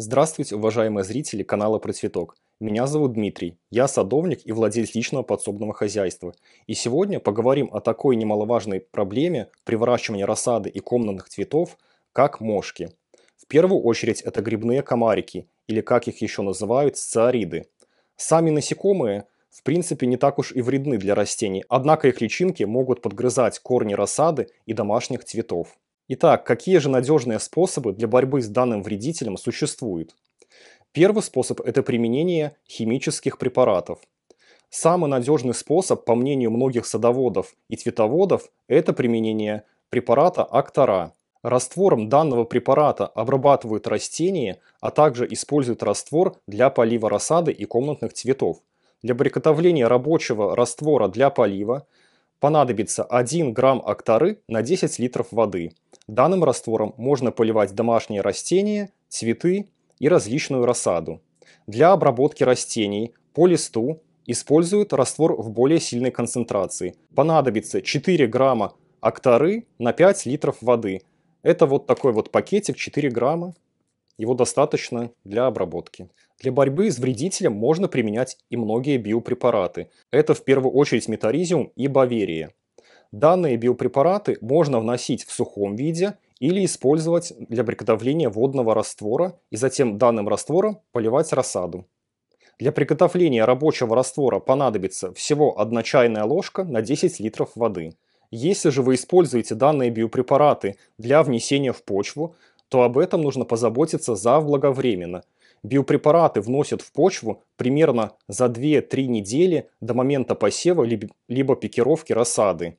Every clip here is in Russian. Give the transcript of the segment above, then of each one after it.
Здравствуйте, уважаемые зрители канала Процветок. Меня зовут Дмитрий, я садовник и владелец личного подсобного хозяйства. И сегодня поговорим о такой немаловажной проблеме при выращивании рассады и комнатных цветов, как мошки. В первую очередь это грибные комарики, или как их еще называют, сциариды. Сами насекомые в принципе не так уж и вредны для растений, однако их личинки могут подгрызать корни рассады и домашних цветов. Итак, какие же надежные способы для борьбы с данным вредителем существуют? Первый способ – это применение химических препаратов. Самый надежный способ, по мнению многих садоводов и цветоводов, это применение препарата актора. Раствором данного препарата обрабатывают растения, а также используют раствор для полива рассады и комнатных цветов. Для приготовления рабочего раствора для полива понадобится 1 грамм акторы на 10 литров воды – Данным раствором можно поливать домашние растения, цветы и различную рассаду. Для обработки растений по листу используют раствор в более сильной концентрации. Понадобится 4 грамма октары на 5 литров воды. Это вот такой вот пакетик 4 грамма. Его достаточно для обработки. Для борьбы с вредителем можно применять и многие биопрепараты. Это в первую очередь метаризиум и баверия. Данные биопрепараты можно вносить в сухом виде или использовать для приготовления водного раствора и затем данным раствором поливать рассаду. Для приготовления рабочего раствора понадобится всего 1 чайная ложка на 10 литров воды. Если же вы используете данные биопрепараты для внесения в почву, то об этом нужно позаботиться заблаговременно. Биопрепараты вносят в почву примерно за 2-3 недели до момента посева либо пикировки рассады.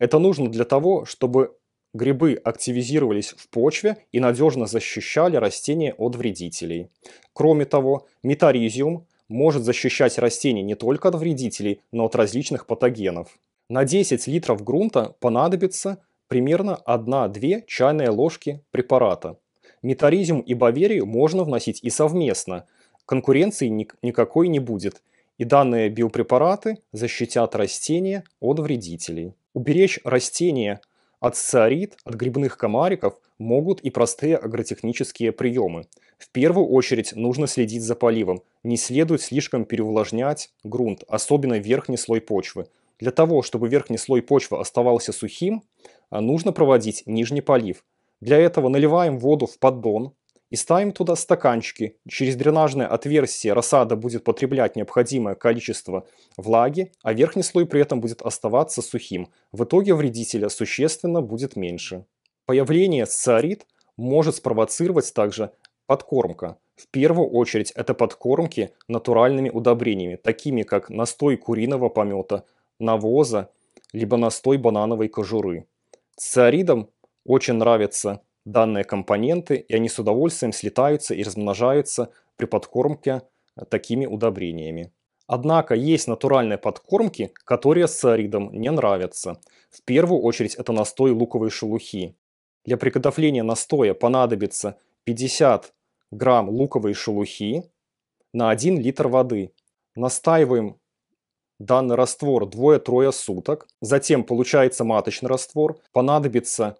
Это нужно для того, чтобы грибы активизировались в почве и надежно защищали растения от вредителей. Кроме того, метаризиум может защищать растения не только от вредителей, но и от различных патогенов. На 10 литров грунта понадобится примерно 1-2 чайные ложки препарата. Метаризиум и баверию можно вносить и совместно. Конкуренции никакой не будет. И данные биопрепараты защитят растения от вредителей. Уберечь растения от циарид, от грибных комариков могут и простые агротехнические приемы. В первую очередь нужно следить за поливом. Не следует слишком переувлажнять грунт, особенно верхний слой почвы. Для того, чтобы верхний слой почвы оставался сухим, нужно проводить нижний полив. Для этого наливаем воду в поддон, и ставим туда стаканчики. Через дренажное отверстие рассада будет потреблять необходимое количество влаги, а верхний слой при этом будет оставаться сухим. В итоге вредителя существенно будет меньше. Появление сциарид может спровоцировать также подкормка. В первую очередь это подкормки натуральными удобрениями, такими как настой куриного помета, навоза, либо настой банановой кожуры. Циаридам очень нравятся данные компоненты, и они с удовольствием слетаются и размножаются при подкормке э, такими удобрениями. Однако есть натуральные подкормки, которые с саридам не нравятся. В первую очередь это настой луковой шелухи. Для приготовления настоя понадобится 50 грамм луковой шелухи на 1 литр воды. Настаиваем данный раствор двое-трое суток. Затем получается маточный раствор. Понадобится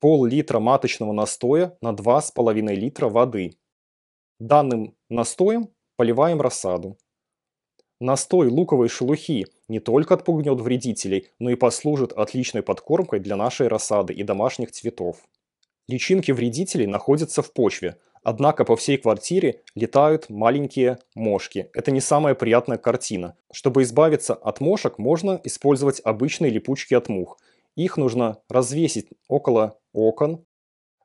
пол-литра маточного настоя на 2,5 литра воды. Данным настоем поливаем рассаду. Настой луковой шелухи не только отпугнет вредителей, но и послужит отличной подкормкой для нашей рассады и домашних цветов. Личинки вредителей находятся в почве, однако по всей квартире летают маленькие мошки. Это не самая приятная картина. Чтобы избавиться от мошек, можно использовать обычные липучки от мух. Их нужно развесить около окон,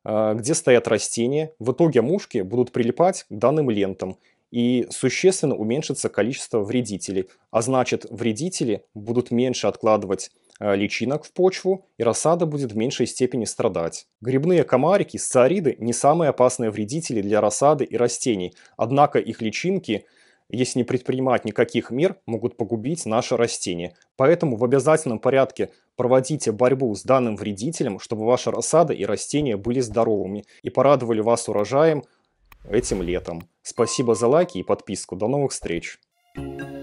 а, где стоят растения. В итоге мушки будут прилипать к данным лентам, и существенно уменьшится количество вредителей. А значит, вредители будут меньше откладывать а, личинок в почву, и рассада будет в меньшей степени страдать. Грибные комарики, сциариды не самые опасные вредители для рассады и растений, однако их личинки – если не предпринимать никаких мер, могут погубить наши растения. Поэтому в обязательном порядке проводите борьбу с данным вредителем, чтобы ваша рассада и растения были здоровыми и порадовали вас урожаем этим летом. Спасибо за лайки и подписку. До новых встреч! Thank you